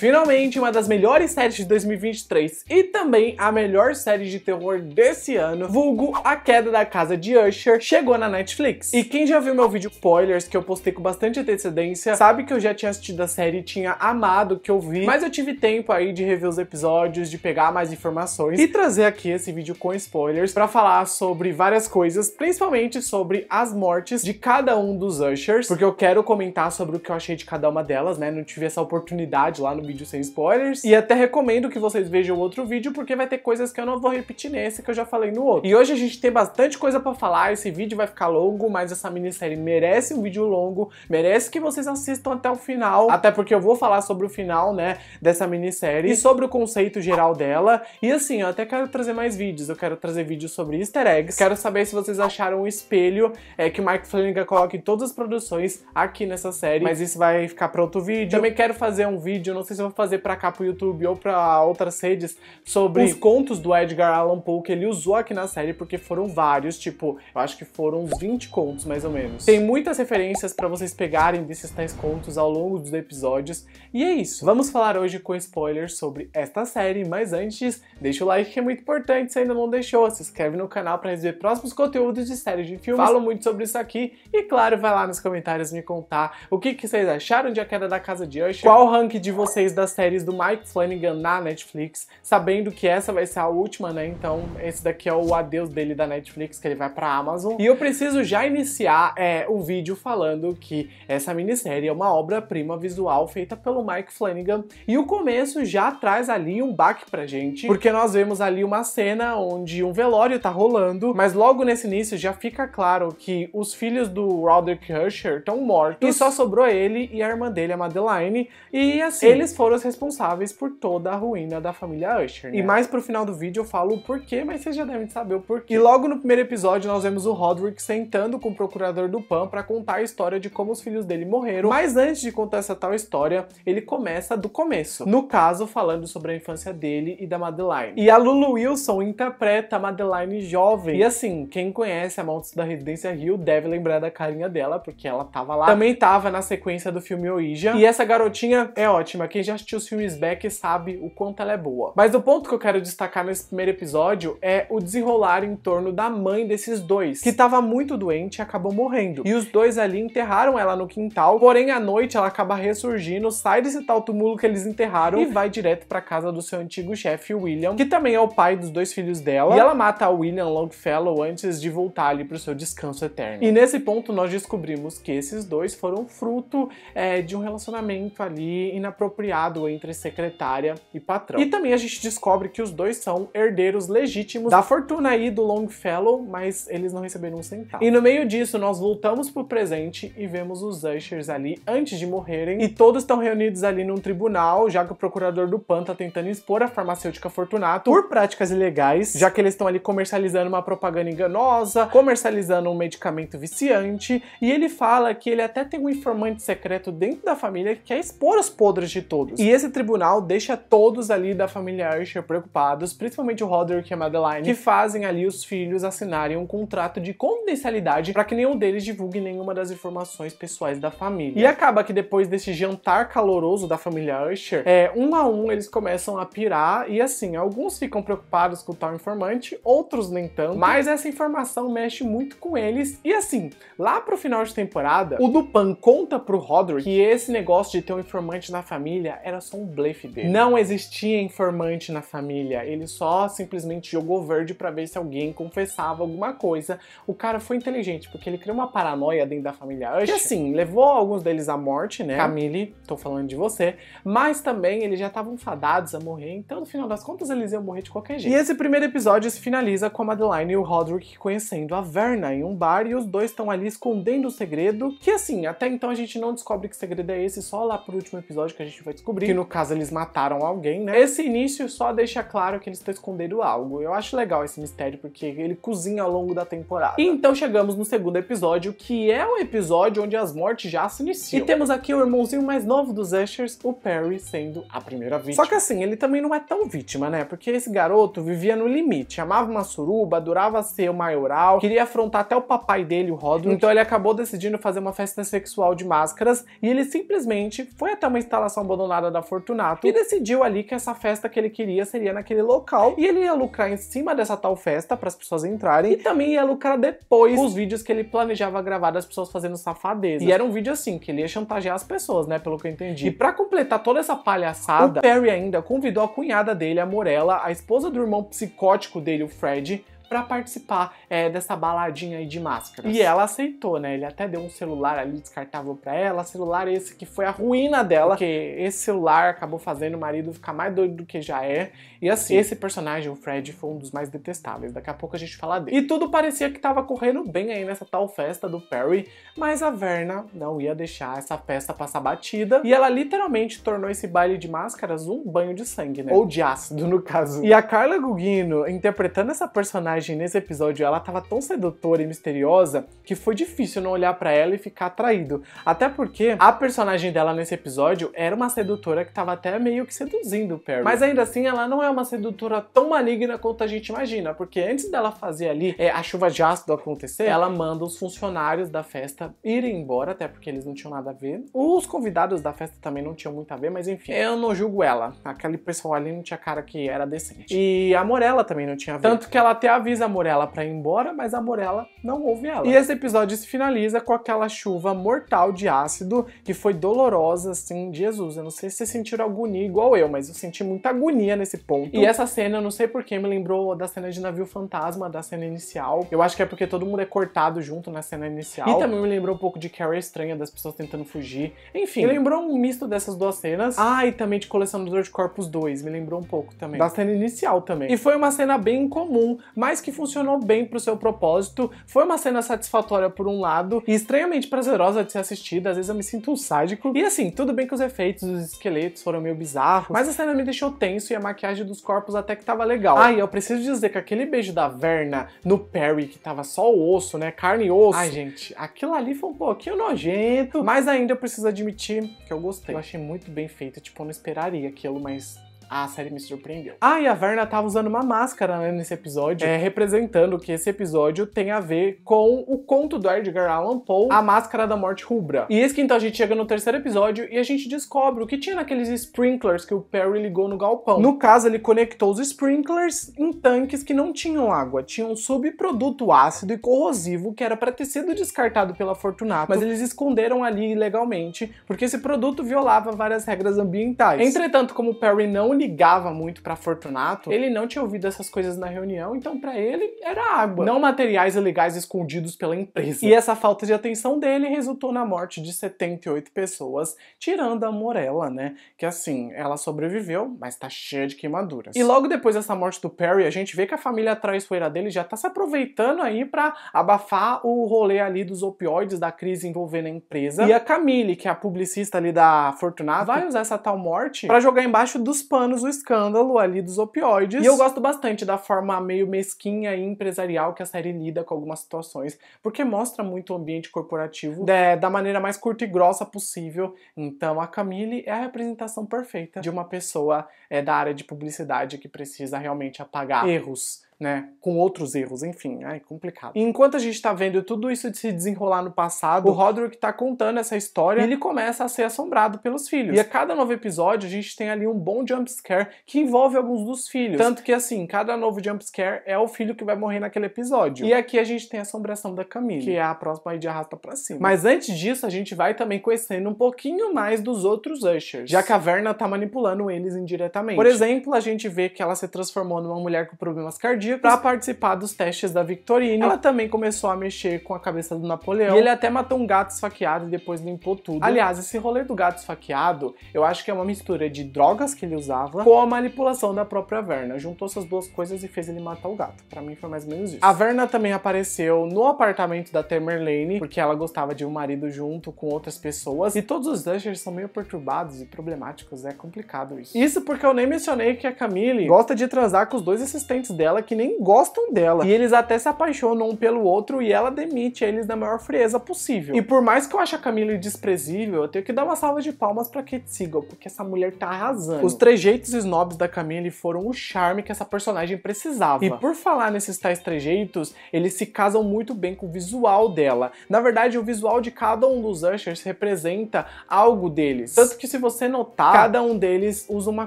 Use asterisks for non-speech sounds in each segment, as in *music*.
Finalmente, uma das melhores séries de 2023 e também a melhor série de terror desse ano, vulgo A Queda da Casa de Usher, chegou na Netflix. E quem já viu meu vídeo spoilers, que eu postei com bastante antecedência, sabe que eu já tinha assistido a série e tinha amado o que eu vi, mas eu tive tempo aí de rever os episódios, de pegar mais informações e trazer aqui esse vídeo com spoilers para falar sobre várias coisas, principalmente sobre as mortes de cada um dos Ushers, porque eu quero comentar sobre o que eu achei de cada uma delas, né? Não tive essa oportunidade lá no vídeo sem spoilers. E até recomendo que vocês vejam outro vídeo, porque vai ter coisas que eu não vou repetir nesse, que eu já falei no outro. E hoje a gente tem bastante coisa para falar, esse vídeo vai ficar longo, mas essa minissérie merece um vídeo longo, merece que vocês assistam até o final, até porque eu vou falar sobre o final, né, dessa minissérie, e sobre o conceito geral dela. E assim, eu até quero trazer mais vídeos, eu quero trazer vídeos sobre easter eggs, quero saber se vocês acharam o espelho é, que o Mike Flanagan coloca em todas as produções aqui nessa série, mas isso vai ficar para outro vídeo. Também quero fazer um vídeo, não sei se vou eu fazer para cá pro YouTube ou para outras redes sobre os contos do Edgar Allan Poe que ele usou aqui na série, porque foram vários, tipo, eu acho que foram uns 20 contos mais ou menos. Tem muitas referências para vocês pegarem desses tais contos ao longo dos episódios. E é isso. Vamos falar hoje com spoilers sobre esta série, mas antes, deixa o like que é muito importante se ainda não deixou, se inscreve no canal para receber próximos conteúdos de séries de filmes. Falo muito sobre isso aqui e claro, vai lá nos comentários me contar o que, que vocês acharam de A Queda da Casa de Usher, qual rank de vocês das séries do Mike Flanagan na Netflix, sabendo que essa vai ser a última, né? Então, esse daqui é o adeus dele da Netflix, que ele vai pra Amazon. E eu preciso já iniciar é, o vídeo falando que essa minissérie é uma obra-prima visual feita pelo Mike Flanagan. E o começo já traz ali um baque pra gente, porque nós vemos ali uma cena onde um velório tá rolando, mas logo nesse início já fica claro que os filhos do Roderick Husher estão mortos e só sobrou ele e a irmã dele, a Madeline. E assim, eles foram os responsáveis por toda a ruína da família Usher. Né? E mais pro final do vídeo eu falo o porquê, mas vocês já devem saber o porquê. E logo no primeiro episódio nós vemos o Roderick sentando com o procurador do Pan para contar a história de como os filhos dele morreram. Mas antes de contar essa tal história, ele começa do começo. No caso, falando sobre a infância dele e da Madeline. E a Lulu Wilson interpreta a Madeline jovem. E assim, quem conhece a Montes da Residência Rio deve lembrar da carinha dela, porque ela tava lá. Também tava na sequência do filme Oija. E essa garotinha é ótima. Quem já já assistiu os filmes Beck sabe o quanto ela é boa. Mas o ponto que eu quero destacar nesse primeiro episódio é o desenrolar em torno da mãe desses dois, que estava muito doente e acabou morrendo. E os dois ali enterraram ela no quintal, porém à noite ela acaba ressurgindo, sai desse tal túmulo que eles enterraram e vai direto para casa do seu antigo chefe William, que também é o pai dos dois filhos dela. E ela mata a William Longfellow antes de voltar ali pro seu descanso eterno. E nesse ponto nós descobrimos que esses dois foram fruto é, de um relacionamento ali inapropriado entre secretária e patrão. E também a gente descobre que os dois são herdeiros legítimos da fortuna aí do Longfellow, mas eles não receberam um centavo. E no meio disso, nós voltamos pro presente e vemos os Ushers ali antes de morrerem, e todos estão reunidos ali num tribunal, já que o procurador do PAN tá tentando expor a farmacêutica Fortunato por práticas ilegais, já que eles estão ali comercializando uma propaganda enganosa, comercializando um medicamento viciante, e ele fala que ele até tem um informante secreto dentro da família que quer expor os podres de todos todos. E esse tribunal deixa todos ali da família Archer preocupados, principalmente o Roderick e a Madeline, que fazem ali os filhos assinarem um contrato de confidencialidade para que nenhum deles divulgue nenhuma das informações pessoais da família. E acaba que depois desse jantar caloroso da família Usher, é, um a um eles começam a pirar e assim, alguns ficam preocupados com o tal informante, outros nem tanto, mas essa informação mexe muito com eles e assim, lá pro final de temporada, o Dupan conta pro Roderick que esse negócio de ter um informante na família família era só um blefe dele. Não existia informante na família, ele só simplesmente jogou verde para ver se alguém confessava alguma coisa. O cara foi inteligente, porque ele criou uma paranoia dentro da família Usher, que assim, levou alguns deles à morte, né? Camille, tô falando de você, mas também eles já estavam fadados a morrer, então no final das contas eles iam morrer de qualquer jeito. E esse primeiro episódio se finaliza com a Madeline e o Roderick conhecendo a Verna em um bar e os dois estão ali escondendo o segredo, que assim, até então a gente não descobre que segredo é esse, só lá pro último episódio que a gente vai descobrir, que no caso eles mataram alguém, né? Esse início só deixa claro que eles estão escondendo algo. Eu acho legal esse mistério, porque ele cozinha ao longo da temporada. E então chegamos no segundo episódio, que é o episódio onde as mortes já se iniciam. E temos aqui o irmãozinho mais novo dos Ushers, o Perry, sendo a primeira vítima. Só que assim, ele também não é tão vítima, né? Porque esse garoto vivia no limite, amava uma suruba, adorava ser o maioral, queria afrontar até o papai dele, o Roderick. Então ele acabou decidindo fazer uma festa sexual de máscaras e ele simplesmente foi até uma instalação abandonada lado da Fortunato e decidiu ali que essa festa que ele queria seria naquele local e ele ia lucrar em cima dessa tal festa para as pessoas entrarem e também ia lucrar depois os vídeos que ele planejava gravar das pessoas fazendo safadeza. E era um vídeo assim que ele ia chantagear as pessoas, né, pelo que eu entendi. E para completar toda essa palhaçada, o Perry ainda convidou a cunhada dele, a Morella, a esposa do irmão psicótico dele, o Fred, para participar é, dessa baladinha aí de máscaras. E ela aceitou, né? Ele até deu um celular ali descartável para ela, celular esse que foi a ruína dela, porque esse celular acabou fazendo o marido ficar mais doido do que já é. E assim, esse personagem, o Fred, foi um dos mais detestáveis. Daqui a pouco a gente fala dele. E tudo parecia que tava correndo bem aí nessa tal festa do Perry, mas a Verna não ia deixar essa festa passar batida e ela literalmente tornou esse baile de máscaras um banho de sangue, né? Ou de ácido, no caso. E a Carla Gugino, interpretando essa personagem personagem nesse episódio, ela tava tão sedutora e misteriosa que foi difícil não olhar para ela e ficar atraído. Até porque a personagem dela nesse episódio era uma sedutora que tava até meio que seduzindo o Perry. Mas ainda assim, ela não é uma sedutora tão maligna quanto a gente imagina, porque antes dela fazer ali é, a chuva de ácido acontecer, ela manda os funcionários da festa irem embora, até porque eles não tinham nada a ver. Os convidados da festa também não tinham muito a ver, mas enfim, eu não julgo ela. Aquele pessoal ali não tinha cara que era decente. E a Morella também não tinha a ver. Tanto que ela até avisa avisa a Morella para ir embora, mas a Morella não ouve ela. E esse episódio se finaliza com aquela chuva mortal de ácido que foi dolorosa, assim, Jesus. Eu não sei se vocês sentiram agonia igual eu, mas eu senti muita agonia nesse ponto. E essa cena, eu não sei porquê, me lembrou da cena de navio fantasma, da cena inicial. Eu acho que é porque todo mundo é cortado junto na cena inicial. E também me lembrou um pouco de Carrie Estranha, das pessoas tentando fugir. Enfim, me lembrou um misto dessas duas cenas. Ah, e também de Colecionador de Corpos 2, me lembrou um pouco também. Da cena inicial também. E foi uma cena bem comum, mas que funcionou bem pro seu propósito. Foi uma cena satisfatória por um lado e estranhamente prazerosa de ser assistida, às vezes eu me sinto um sádico. E assim, tudo bem que os efeitos dos esqueletos foram meio bizarros, mas a cena me deixou tenso e a maquiagem dos corpos até que tava legal. Ah, e eu preciso dizer que aquele beijo da Verna no Perry, que tava só o osso, né, carne e osso. Ai, gente, aquilo ali foi um pouquinho nojento, mas ainda eu preciso admitir que eu gostei. Eu achei muito bem feito, tipo, eu não esperaria aquilo, mas a série me surpreendeu. Ah, e a Verna tava usando uma máscara né, nesse episódio, é, representando que esse episódio tem a ver com o conto do Edgar Allan Poe, A Máscara da Morte Rubra. E esse que então a gente chega no terceiro episódio e a gente descobre o que tinha naqueles sprinklers que o Perry ligou no galpão. No caso, ele conectou os sprinklers em tanques que não tinham água, tinham um subproduto ácido e corrosivo que era para ter sido descartado pela Fortunato, mas eles esconderam ali ilegalmente, porque esse produto violava várias regras ambientais. Entretanto, como o Perry não ligava muito para Fortunato, ele não tinha ouvido essas coisas na reunião, então para ele era água, não materiais ilegais escondidos pela empresa. E essa falta de atenção dele resultou na morte de 78 pessoas, tirando a Morella, né? Que assim, ela sobreviveu, mas tá cheia de queimaduras. E logo depois dessa morte do Perry, a gente vê que a família traiçoeira dele já tá se aproveitando aí para abafar o rolê ali dos opioides da crise envolvendo a empresa. E a Camille, que é a publicista ali da Fortunato, vai usar essa tal morte para jogar embaixo dos panos anos o escândalo ali dos opioides. E eu gosto bastante da forma meio mesquinha e empresarial que a série lida com algumas situações, porque mostra muito o ambiente corporativo é. da maneira mais curta e grossa possível. Então a Camille é a representação perfeita de uma pessoa é, da área de publicidade que precisa realmente apagar erros né? Com outros erros, enfim, é complicado. E enquanto a gente está vendo tudo isso de se desenrolar no passado, o Roderick está contando essa história e ele começa a ser assombrado pelos filhos. E a cada novo episódio, a gente tem ali um bom jumpscare que envolve alguns dos filhos. Tanto que, assim, cada novo jumpscare é o filho que vai morrer naquele episódio. E aqui a gente tem a assombração da Camille, que é a próxima aí de arrasta pra cima. Mas antes disso, a gente vai também conhecendo um pouquinho mais dos outros Ushers, já que a Verna tá manipulando eles indiretamente. Por exemplo, a gente vê que ela se transformou numa mulher com problemas cardíacos cardíacos para participar dos testes da Victorine. Ela também começou a mexer com a cabeça do Napoleão e ele até matou um gato esfaqueado e depois limpou tudo. Aliás, esse rolê do gato esfaqueado, eu acho que é uma mistura de drogas que ele usava com a manipulação da própria Verna. Juntou essas duas coisas e fez ele matar o gato. Para mim foi mais ou menos isso. A Verna também apareceu no apartamento da Tamerlane, porque ela gostava de um marido junto com outras pessoas. E todos os Dushers são meio perturbados e problemáticos, é complicado isso. Isso porque eu nem mencionei que a Camille gosta de transar com os dois assistentes dela que nem gostam dela. E eles até se apaixonam um pelo outro e ela demite eles da maior frieza possível. E por mais que eu ache a Camille desprezível, eu tenho que dar uma salva de palmas pra Kate Siegel, porque essa mulher tá arrasando. Os trejeitos snobs da Camille foram o charme que essa personagem precisava. E por falar nesses tais trejeitos, eles se casam muito bem com o visual dela. Na verdade, o visual de cada um dos Ushers representa algo deles. Tanto que se você notar, cada um deles usa uma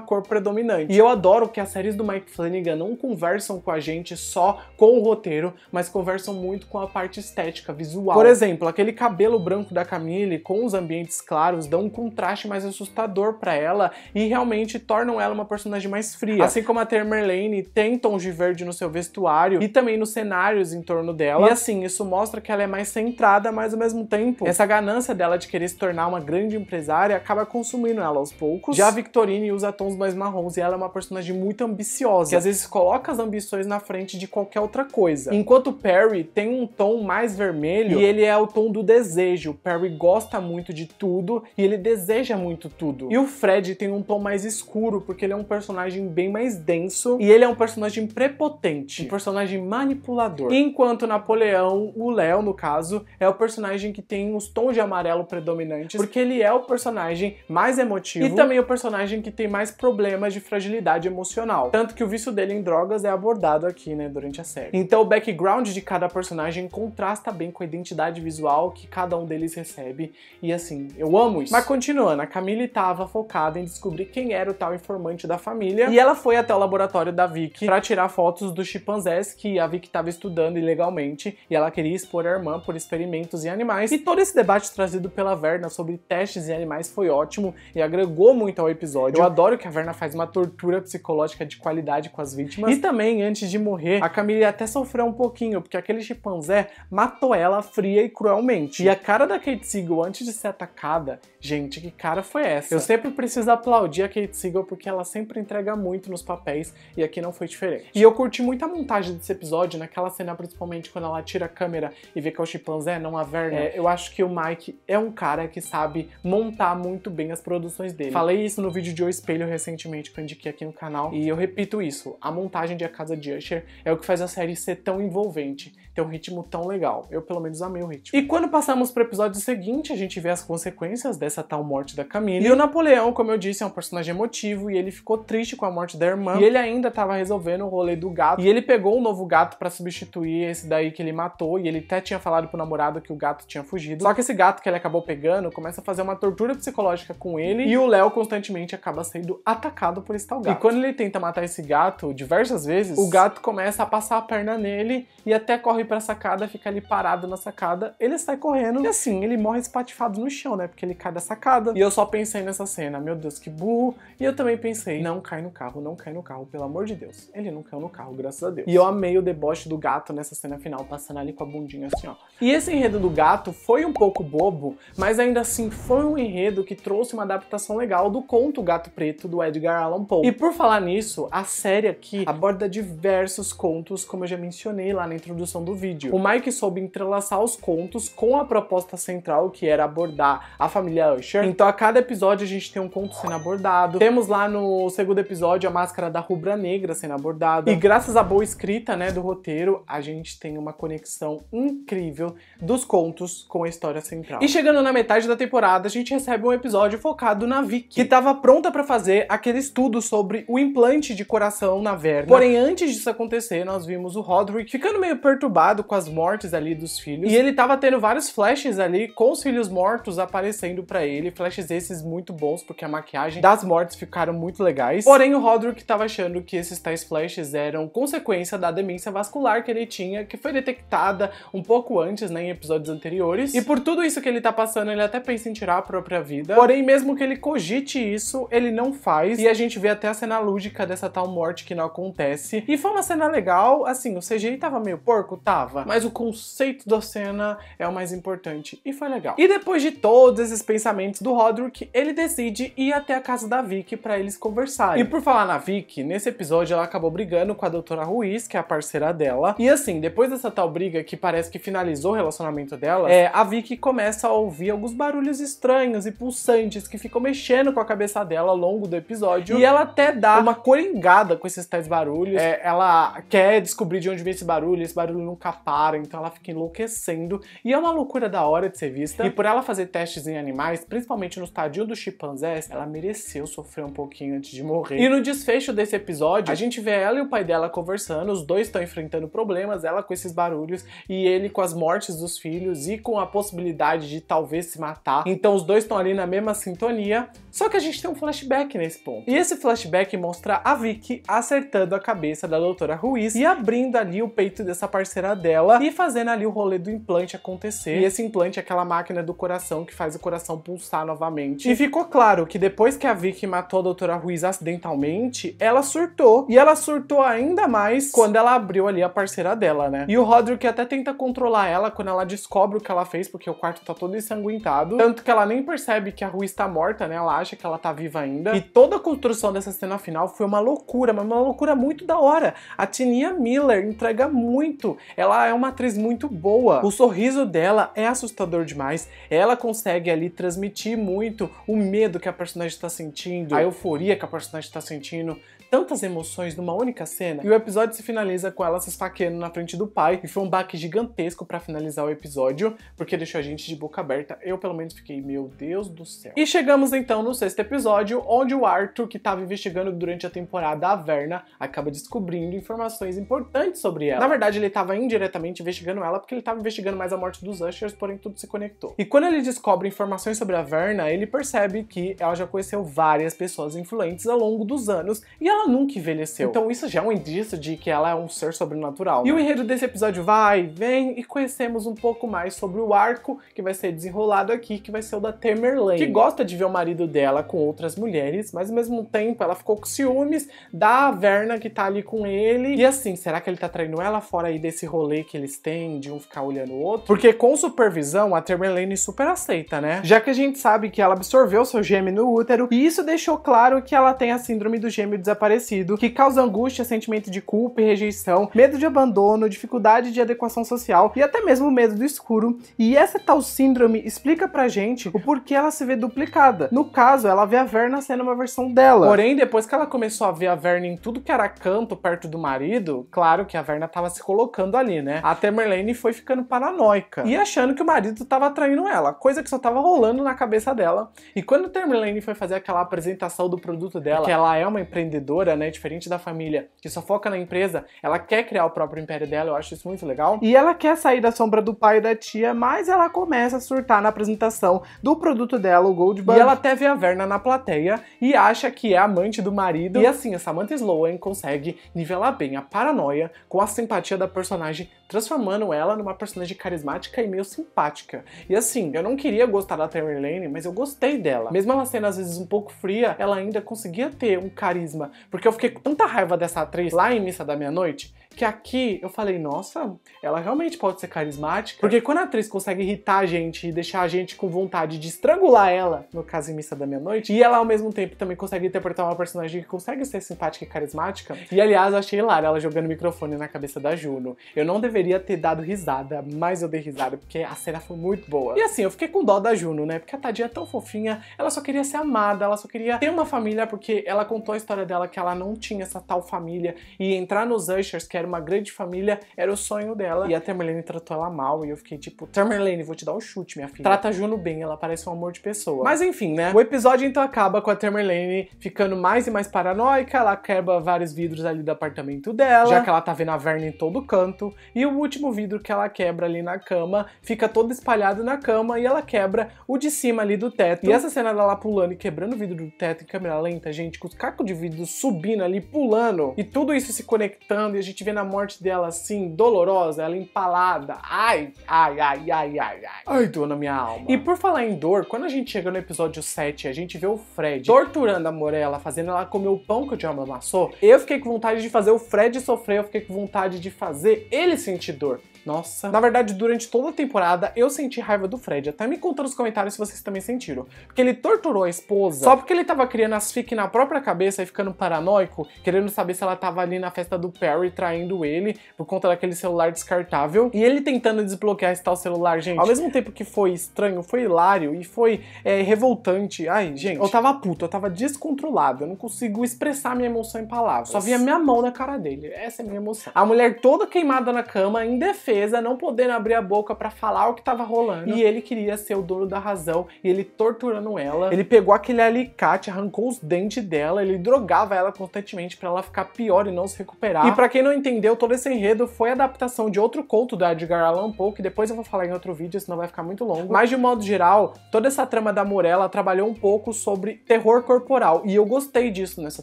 cor predominante. E eu adoro que as séries do Mike Flanagan não conversam com a gente só com o roteiro, mas conversam muito com a parte estética, visual. Por exemplo, aquele cabelo branco da Camille com os ambientes claros dão um contraste mais assustador para ela e realmente tornam ela uma personagem mais fria. Assim como a Tamerlane tem tons de verde no seu vestuário e também nos cenários em torno dela. E assim, isso mostra que ela é mais centrada, mas ao mesmo tempo, essa ganância dela de querer se tornar uma grande empresária acaba consumindo ela aos poucos. Já a Victorine usa tons mais marrons e ela é uma personagem muito ambiciosa, que às vezes coloca as ambições na frente de qualquer outra coisa. Enquanto Perry tem um tom mais vermelho e ele é o tom do desejo. Perry gosta muito de tudo e ele deseja muito tudo. E o Fred tem um tom mais escuro porque ele é um personagem bem mais denso e ele é um personagem prepotente, um personagem manipulador. Enquanto Napoleão, o Léo no caso, é o personagem que tem os tons de amarelo predominantes porque ele é o personagem mais emotivo e também o personagem que tem mais problemas de fragilidade emocional. Tanto que o vício dele em drogas é abordado abordado aqui, né, durante a série. Então o background de cada personagem contrasta bem com a identidade visual que cada um deles recebe, e assim, eu amo isso. Mas continuando, a Camille estava focada em descobrir quem era o tal informante da família, e ela foi até o laboratório da Vicky para tirar fotos dos chimpanzés que a Vicky estava estudando ilegalmente, e ela queria expor a irmã por experimentos em animais, e todo esse debate trazido pela Verna sobre testes em animais foi ótimo e agregou muito ao episódio. Eu adoro que a Verna faz uma tortura psicológica de qualidade com as vítimas, e também antes antes de morrer, a Camille até sofreu um pouquinho, porque aquele chimpanzé matou ela fria e cruelmente. E a cara da Kate Siegel antes de ser atacada, gente, que cara foi essa? Eu sempre preciso aplaudir a Kate Siegel porque ela sempre entrega muito nos papéis e aqui não foi diferente. E eu curti muito a montagem desse episódio, naquela cena principalmente quando ela tira a câmera e vê que é o chimpanzé, não a Verna. É, eu acho que o Mike é um cara que sabe montar muito bem as produções dele. Falei isso no vídeo de O Espelho recentemente que eu indiquei aqui no canal e eu repito isso, a montagem de A Casa de Usher é o que faz a série ser tão envolvente, ter um ritmo tão legal. Eu, pelo menos, amei o ritmo. E quando passamos pro episódio seguinte, a gente vê as consequências dessa tal morte da Camille. E o Napoleão, como eu disse, é um personagem emotivo e ele ficou triste com a morte da irmã. E ele ainda tava resolvendo o rolê do gato. E ele pegou um novo gato para substituir esse daí que ele matou. E ele até tinha falado pro namorado que o gato tinha fugido. Só que esse gato que ele acabou pegando começa a fazer uma tortura psicológica com ele. E o Léo constantemente acaba sendo atacado por esse tal gato. E quando ele tenta matar esse gato diversas vezes, o gato começa a passar a perna nele e até corre corre pra sacada, fica ali parado na sacada, ele sai correndo e assim, ele morre espatifado no chão, né? Porque ele cai da sacada. E eu só pensei nessa cena, meu Deus, que burro. E eu também pensei, não cai no carro, não cai no carro, pelo amor de Deus. Ele não caiu no carro, graças a Deus. E eu amei o deboche do gato nessa cena final, passando ali com a bundinha assim, ó. E esse enredo do gato foi um pouco bobo, mas ainda assim foi um enredo que trouxe uma adaptação legal do conto Gato Preto do Edgar Allan Poe. E por falar nisso, a série aqui aborda diversos contos, como eu já mencionei lá na introdução do vídeo. O Mike soube entrelaçar os contos com a proposta central, que era abordar a família Usher. Então, a cada episódio, a gente tem um conto sendo abordado. Temos lá no segundo episódio a máscara da Rubra Negra sendo abordada. E graças à boa escrita, né, do roteiro, a gente tem uma conexão incrível dos contos com a história central. E chegando na metade da temporada, a gente recebe um episódio focado na Vicky, que estava pronta para fazer aquele estudo sobre o implante de coração na Verna. Porém, antes disso acontecer, nós vimos o Roderick ficando meio perturbado preocupado com as mortes ali dos filhos. E ele tava tendo vários flashes ali com os filhos mortos aparecendo para ele. Flashes esses muito bons, porque a maquiagem das mortes ficaram muito legais. Porém, o Roderick tava achando que esses tais flashes eram consequência da demência vascular que ele tinha, que foi detectada um pouco antes, né, em episódios anteriores. E por tudo isso que ele tá passando, ele até pensa em tirar a própria vida. Porém, mesmo que ele cogite isso, ele não faz. E a gente vê até a cena lúdica dessa tal morte que não acontece. E foi uma cena legal, assim, o CGI tava meio porco, tá? tava, mas o conceito da cena é o mais importante e foi legal. E depois de todos esses pensamentos do Roderick, ele decide ir até a casa da Vicky para eles conversarem. E por falar na Vicky, nesse episódio ela acabou brigando com a doutora Ruiz, que é a parceira dela. E assim, depois dessa tal briga que parece que finalizou o relacionamento dela, é, a Vicky começa a ouvir alguns barulhos estranhos e pulsantes que ficam mexendo com a cabeça dela ao longo do episódio. E ela até dá uma coringada com esses tais barulhos. É, ela quer descobrir de onde vem esse barulho, esse barulho não para, então ela fica enlouquecendo. E é uma loucura da hora de ser vista. E por ela fazer testes em animais, principalmente no estadio dos chimpanzés, ela mereceu sofrer um pouquinho antes de morrer. E no desfecho desse episódio, a gente vê ela e o pai dela conversando, os dois estão enfrentando problemas, ela com esses barulhos e ele com as mortes dos filhos e com a possibilidade de talvez se matar. Então os dois estão ali na mesma sintonia, só que a gente tem um flashback nesse ponto. E esse flashback mostra a Vicky acertando a cabeça da doutora Ruiz e abrindo ali o peito dessa parceira dela e fazendo ali o rolê do implante acontecer. E esse implante é aquela máquina do coração que faz o coração pulsar novamente. E ficou claro que depois que a Vicky matou a doutora Ruiz acidentalmente, ela surtou. E ela surtou ainda mais quando ela abriu ali a parceira dela, né? E o Roderick até tenta controlar ela quando ela descobre o que ela fez, porque o quarto tá todo ensanguentado. Tanto que ela nem percebe que a Ruiz tá morta, né? Ela acha que ela tá viva ainda. E toda a construção dessa cena final foi uma loucura, mas uma loucura muito da hora. A Tinia Miller entrega muito. Ela ela é uma atriz muito boa. O sorriso dela é assustador demais. Ela consegue ali transmitir muito o medo que a personagem está sentindo, a euforia que a personagem está sentindo, tantas emoções numa única cena. E o episódio se finaliza com ela se esfaqueando na frente do pai. E foi um baque gigantesco para finalizar o episódio, porque deixou a gente de boca aberta. Eu, pelo menos, fiquei, meu Deus do céu. E chegamos então no sexto episódio, onde o Arthur, que estava investigando durante a temporada a Verna, acaba descobrindo informações importantes sobre ela. Na verdade, ele estava indiretamente investigando ela, porque ele estava investigando mais a morte dos Ushers, porém tudo se conectou. E quando ele descobre informações sobre a Verna, ele percebe que ela já conheceu várias pessoas influentes ao longo dos anos e ela ela nunca envelheceu. Então isso já é um indício de que ela é um ser sobrenatural. Né? E o né? enredo desse episódio vai, vem e conhecemos um pouco mais sobre o arco que vai ser desenrolado aqui, que vai ser o da Tamerlane, que gosta de ver o marido dela com outras mulheres, mas ao mesmo tempo ela ficou com ciúmes da Verna que tá ali com ele. E assim, será que ele tá traindo ela fora aí desse rolê que eles têm de um ficar olhando o outro? Porque com supervisão a Tamerlane super aceita, né? Já que a gente sabe que ela absorveu seu gêmeo no útero, e isso deixou claro que ela tem a síndrome do gêmeo desaparecido parecido, que causa angústia, sentimento de culpa e rejeição, medo de abandono, dificuldade de adequação social e até mesmo medo do escuro. E essa tal síndrome explica pra gente o porquê ela se vê duplicada. No caso, ela vê a Verna sendo uma versão dela. Porém, depois que ela começou a ver a Verna em tudo que era canto perto do marido, claro que a Verna tava se colocando ali, né? Até Merlene foi ficando paranoica e achando que o marido tava traindo ela, coisa que só tava rolando na cabeça dela. E quando a Merlene foi fazer aquela apresentação do produto dela, que ela é uma empreendedora empreendedora, né? Diferente da família que só foca na empresa, ela quer criar o próprio império dela, eu acho isso muito legal. E ela quer sair da sombra do pai e da tia, mas ela começa a surtar na apresentação do produto dela, o Goldbug. E ela até vê a Verna na plateia e acha que é amante do marido. E assim, a Samantha Sloan consegue nivelar bem a paranoia com a simpatia da personagem transformando ela numa personagem carismática e meio simpática. E assim, eu não queria gostar da Terry Lane, mas eu gostei dela. Mesmo ela sendo às vezes um pouco fria, ela ainda conseguia ter um carisma, porque eu fiquei com tanta raiva dessa atriz lá em Missa da Meia-Noite, que aqui eu falei, nossa, ela realmente pode ser carismática. Porque quando a atriz consegue irritar a gente e deixar a gente com vontade de estrangular ela, no caso em Missa da Meia-Noite, e ela ao mesmo tempo também consegue interpretar uma personagem que consegue ser simpática e carismática. E aliás, eu achei hilário ela jogando o microfone na cabeça da Juno. Eu não deveria ter dado risada, mas eu dei risada, porque a cena foi muito boa. E assim, eu fiquei com dó da Juno, né? Porque a tadinha é tão fofinha, ela só queria ser amada, ela só queria ter uma família, porque ela contou a história dela que ela não tinha essa tal família, e entrar nos Ushers, que era era uma grande família, era o sonho dela. E a Tamerlane tratou ela mal e eu fiquei tipo, Tamerlane, vou te dar um chute, minha filha. Trata a Juno bem, ela parece um amor de pessoa. Mas enfim, né? O episódio então acaba com a Tamerlane ficando mais e mais paranoica, ela quebra vários vidros ali do apartamento dela, já que ela tá vendo a Verna em todo canto. E o último vidro que ela quebra ali na cama fica todo espalhado na cama e ela quebra o de cima ali do teto. E essa cena dela pulando e quebrando o vidro do teto em câmera lenta, gente, com os cacos de vidro subindo ali, pulando, e tudo isso se conectando e a gente vê vendo a morte dela assim, dolorosa, ela empalada. Ai, ai, ai, ai, ai, ai. Ai, dor na minha alma. E por falar em dor, quando a gente chega no episódio 7, a gente vê o Fred torturando a Morella, fazendo ela comer o pão que o diabo amassou, eu fiquei com vontade de fazer o Fred sofrer, eu fiquei com vontade de fazer ele sentir dor. Nossa. Na verdade, durante toda a temporada, eu senti raiva do Fred. Até me conta nos comentários se vocês também sentiram. Porque ele torturou a esposa só porque ele tava criando as fic na própria cabeça e ficando paranoico, querendo saber se ela tava ali na festa do Perry traindo ele por conta daquele celular descartável. E ele tentando desbloquear esse tal celular, gente. Ao mesmo tempo que foi estranho, foi hilário e foi é, revoltante. Ai, gente, eu tava puto, eu tava descontrolado. Eu não consigo expressar minha emoção em palavras. Só via minha mão na cara dele. Essa é a minha emoção. A mulher toda queimada na cama, indefesa defesa, não podendo abrir a boca para falar o que tava rolando. E ele queria ser o dono da razão, e ele torturando ela. Ele pegou aquele alicate, arrancou os dentes dela, ele drogava ela constantemente para ela ficar pior e não se recuperar. E para quem não entendeu, todo esse enredo foi adaptação de outro conto da Edgar Allan Poe, que depois eu vou falar em outro vídeo, senão vai ficar muito longo. Mas de modo geral, toda essa trama da Morella trabalhou um pouco sobre terror corporal, e eu gostei disso nessa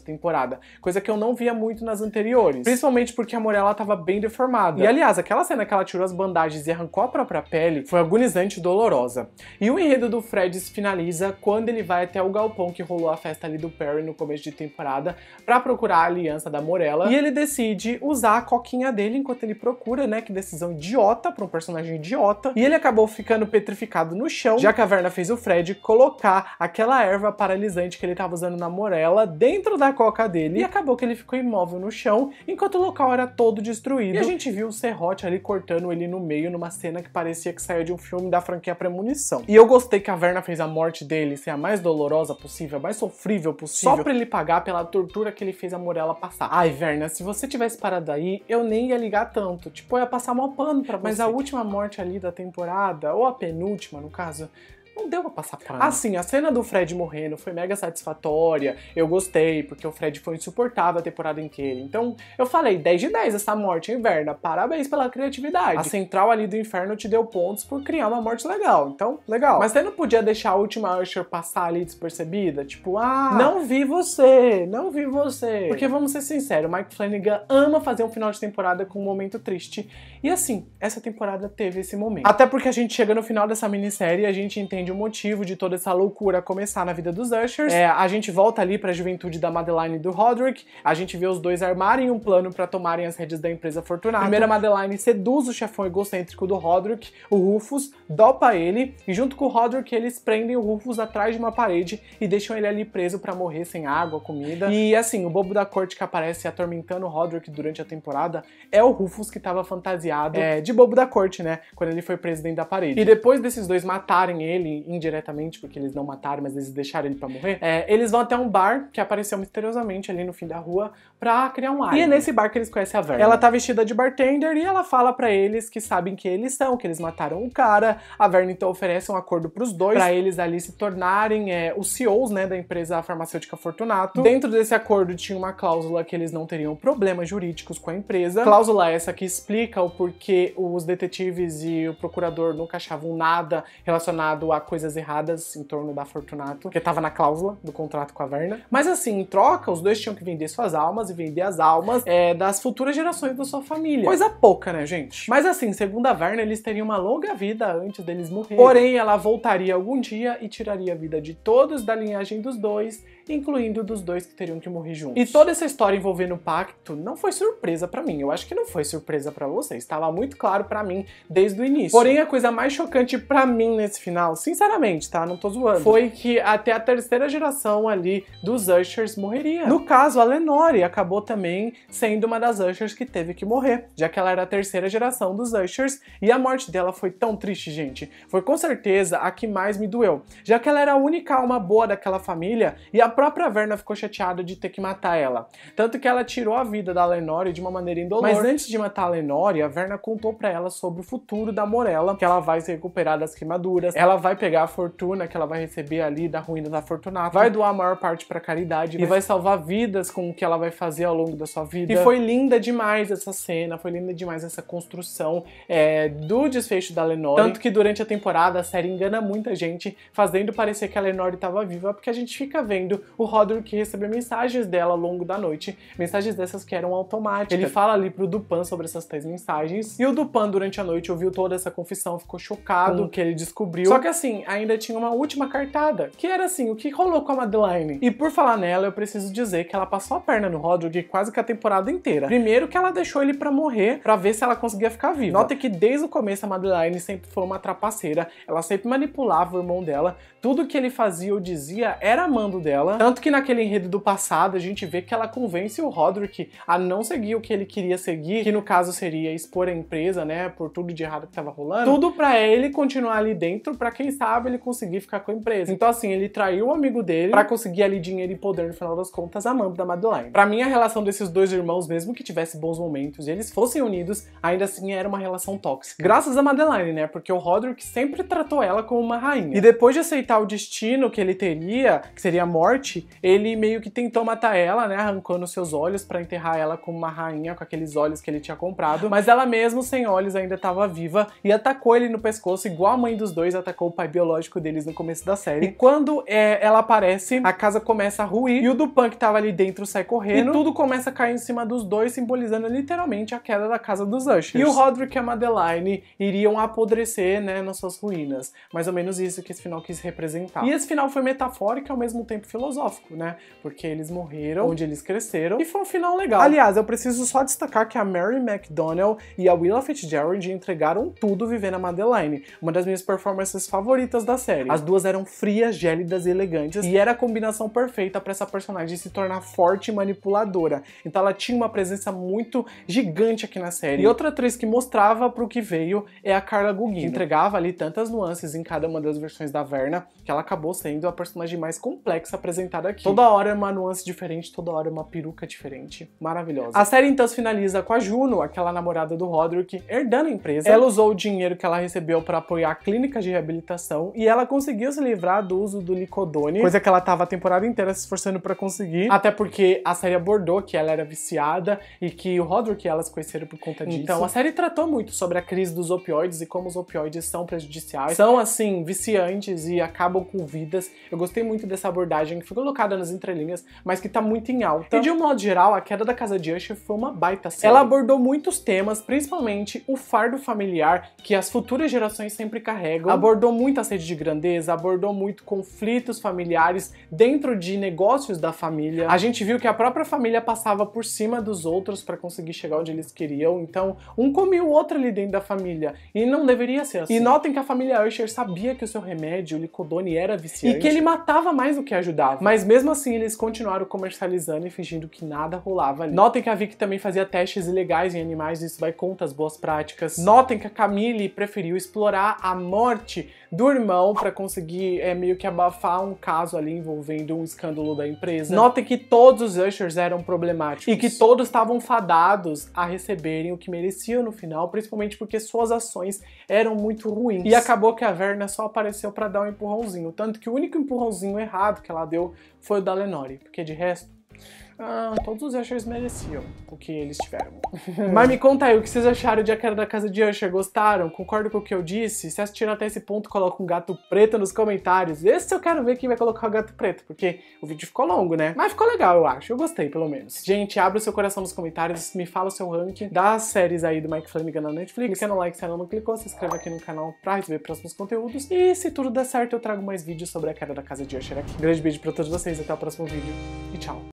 temporada, coisa que eu não via muito nas anteriores, principalmente porque a Morella tava bem deformada. E aliás, aquela cena que ela ela tirou as bandagens e arrancou a própria pele foi agonizante e dolorosa. E o enredo do Fred se finaliza quando ele vai até o galpão que rolou a festa ali do Perry no começo de temporada para procurar a aliança da Morella e ele decide usar a coquinha dele enquanto ele procura, né? Que decisão idiota para um personagem idiota. E ele acabou ficando petrificado no chão, já a caverna fez o Fred colocar aquela erva paralisante que ele estava usando na Morella dentro da coca dele e acabou que ele ficou imóvel no chão enquanto o local era todo destruído. E a gente viu o Serrote ali cortando cortando ele no meio numa cena que parecia que saiu de um filme da franquia Premonição. E eu gostei que a Verna fez a morte dele ser a mais dolorosa possível, a mais sofrível possível, só pra ele pagar pela tortura que ele fez a Morella passar. Ai, Verna, se você tivesse parado aí, eu nem ia ligar tanto. Tipo, eu ia passar mal pano pra você. Mas a última morte ali da temporada, ou a penúltima, no caso, não deu pra passar pano. Assim, a cena do Fred morrendo foi mega satisfatória, eu gostei, porque o Fred foi insuportável a temporada inteira. Então, eu falei, 10 de 10 essa morte Verna. parabéns pela criatividade. A central ali do inferno te deu pontos por criar uma morte legal, então, legal. Mas você não podia deixar a última Usher passar ali despercebida? Tipo, ah, não vi você, não vi você. Porque vamos ser sinceros, o Mike Flanagan ama fazer um final de temporada com um momento triste. E assim, essa temporada teve esse momento. Até porque a gente chega no final dessa minissérie e a gente entende entende o motivo de toda essa loucura começar na vida dos Ushers. É, a gente volta ali pra juventude da Madeline e do Roderick, a gente vê os dois armarem um plano para tomarem as redes da empresa Fortunato. Primeiro a Madeline seduz o chefão egocêntrico do Roderick, o Rufus, dopa ele, e junto com o Roderick eles prendem o Rufus atrás de uma parede e deixam ele ali preso para morrer sem água, comida. E assim, o bobo da corte que aparece atormentando o Roderick durante a temporada é o Rufus que tava fantasiado é, de bobo da corte, né? Quando ele foi preso dentro da parede. E depois desses dois matarem ele indiretamente, porque eles não mataram, mas eles deixaram ele para morrer, é, eles vão até um bar que apareceu misteriosamente ali no fim da rua pra criar um ar. E é né? nesse bar que eles conhecem a Verna. Ela tá vestida de bartender e ela fala para eles que sabem que eles são, que eles mataram o cara. A Verna então oferece um acordo pros dois, para eles ali se tornarem é, os CEOs, né, da empresa farmacêutica Fortunato. Dentro desse acordo tinha uma cláusula que eles não teriam problemas jurídicos com a empresa. Cláusula essa que explica o porquê os detetives e o procurador nunca achavam nada relacionado a coisas erradas em torno da Fortunato, que tava na cláusula do contrato com a Verna. Mas assim, em troca, os dois tinham que vender suas almas e vender as almas é, das futuras gerações da sua família. Coisa pouca, né, gente? Mas assim, segundo a Verna, eles teriam uma longa vida antes deles morrer. Porém, ela voltaria algum dia e tiraria a vida de todos da linhagem dos dois, incluindo dos dois que teriam que morrer juntos. E toda essa história envolvendo o pacto não foi surpresa para mim. Eu acho que não foi surpresa para vocês. Estava muito claro para mim desde o início. Porém, a coisa mais chocante para mim nesse final, sim sinceramente, tá? Não tô zoando. Foi que até a terceira geração ali dos Ushers morreria. No caso, a Lenore acabou também sendo uma das Ushers que teve que morrer, já que ela era a terceira geração dos Ushers e a morte dela foi tão triste, gente. Foi com certeza a que mais me doeu, já que ela era a única alma boa daquela família e a própria Verna ficou chateada de ter que matar ela. Tanto que ela tirou a vida da Lenore de uma maneira indolor. Mas antes de matar a Lenore, a Verna contou para ela sobre o futuro da Morella, que ela vai se recuperar das queimaduras, ela vai pegar a fortuna que ela vai receber ali da ruína da Fortunata, vai doar a maior parte para caridade e vai salvar vidas com o que ela vai fazer ao longo da sua vida. E foi linda demais essa cena, foi linda demais essa construção é, do desfecho da Lenore. Tanto que durante a temporada a série engana muita gente, fazendo parecer que a Lenore estava viva, porque a gente fica vendo o Roderick receber mensagens dela ao longo da noite, mensagens dessas que eram automáticas. Ele fala ali pro Dupan sobre essas três mensagens, e o Dupan durante a noite ouviu toda essa confissão, ficou chocado com o que ele descobriu. Só que assim, assim, ainda tinha uma última cartada, que era assim, o que rolou com a Madeline? E por falar nela, eu preciso dizer que ela passou a perna no Roderick quase que a temporada inteira. Primeiro que ela deixou ele para morrer, para ver se ela conseguia ficar viva. Nota que desde o começo a Madeline sempre foi uma trapaceira, ela sempre manipulava o irmão dela, tudo que ele fazia ou dizia era mando dela, tanto que naquele enredo do passado a gente vê que ela convence o Roderick a não seguir o que ele queria seguir, que no caso seria expor a empresa, né, por tudo de errado que tava rolando. Tudo para ele continuar ali dentro, para quem sabe ele conseguir ficar com a empresa. Então, assim, ele traiu o amigo dele para conseguir ali dinheiro e poder, no final das contas, amando da Madeline. Para mim, a relação desses dois irmãos, mesmo que tivesse bons momentos e eles fossem unidos, ainda assim era uma relação tóxica. Graças a Madeline, né? Porque o Roderick sempre tratou ela como uma rainha. E depois de aceitar o destino que ele teria, que seria a morte, ele meio que tentou matar ela, né? Arrancando seus olhos para enterrar ela como uma rainha, com aqueles olhos que ele tinha comprado. Mas ela mesmo, sem olhos, ainda estava viva e atacou ele no pescoço, igual a mãe dos dois atacou o pai biológico deles no começo da série. E quando é, ela aparece, a casa começa a ruir e o Dupan que tava ali dentro sai correndo e tudo começa a cair em cima dos dois, simbolizando literalmente a queda da casa dos Ushers. E o Roderick e a Madeline iriam apodrecer, né, nas suas ruínas. Mais ou menos isso que esse final quis representar. E esse final foi metafórico e ao mesmo tempo filosófico, né? Porque eles morreram onde eles cresceram e foi um final legal. Aliás, eu preciso só destacar que a Mary McDonnell e a Willa Fitzgerald entregaram tudo vivendo a Madeline. Uma das minhas performances favoritas favoritas da série. As duas eram frias, gélidas e elegantes e era a combinação perfeita para essa personagem se tornar forte e manipuladora. Então ela tinha uma presença muito gigante aqui na série. E outra atriz que mostrava pro que veio é a Carla Gugino. Entregava ali tantas nuances em cada uma das versões da Verna que ela acabou sendo a personagem mais complexa apresentada aqui. Toda hora é uma nuance diferente, toda hora é uma peruca diferente. Maravilhosa. A série então se finaliza com a Juno, aquela namorada do Roderick, herdando a empresa. Ela usou o dinheiro que ela recebeu para apoiar a clínica de reabilitação e ela conseguiu se livrar do uso do licodone, coisa que ela tava a temporada inteira se esforçando para conseguir, até porque a série abordou que ela era viciada e que o Roderick e elas conheceram por conta disso. Então a série tratou muito sobre a crise dos opioides e como os opioides são prejudiciais, são assim viciantes e acabam com vidas. Eu gostei muito dessa abordagem que foi colocada nas entrelinhas, mas que tá muito em alta. E de um modo geral, a queda da Casa de Usher foi uma baita série. Ela abordou muitos temas, principalmente o fardo familiar que as futuras gerações sempre carregam. Abordou muito muita sede de grandeza, abordou muito conflitos familiares dentro de negócios da família. A gente viu que a própria família passava por cima dos outros para conseguir chegar onde eles queriam, então um comia o outro ali dentro da família e não deveria ser assim. E notem que a família Usher sabia que o seu remédio, o licodone, era viciante e que ele matava mais do que ajudava. Mas mesmo assim eles continuaram comercializando e fingindo que nada rolava ali. Notem que a Vicky também fazia testes ilegais em animais, isso vai contra as boas práticas. Notem que a Camille preferiu explorar a morte do do irmão para conseguir é, meio que abafar um caso ali envolvendo um escândalo da empresa. Notem que todos os Ushers eram problemáticos e que todos estavam fadados a receberem o que mereciam no final, principalmente porque suas ações eram muito ruins. E acabou que a Verna só apareceu para dar um empurrãozinho, tanto que o único empurrãozinho errado que ela deu foi o da Lenore, porque de resto ah, todos os Ushers mereciam o que eles tiveram. *laughs* Mas me conta aí, o que vocês acharam de A Queda da Casa de Usher? Gostaram? Concordo com o que eu disse? Se assistiram até esse ponto, coloca um gato preto nos comentários. Esse eu quero ver quem vai colocar o gato preto, porque o vídeo ficou longo, né? Mas ficou legal, eu acho. Eu gostei, pelo menos. Gente, abre o seu coração nos comentários, me fala o seu ranking das séries aí do Mike Flanagan na Netflix. Se não like, se não, não clicou, se inscreve aqui no canal pra receber próximos conteúdos. E se tudo der certo, eu trago mais vídeos sobre A Queda da Casa de Usher aqui. Grande beijo pra todos vocês, até o próximo vídeo e tchau!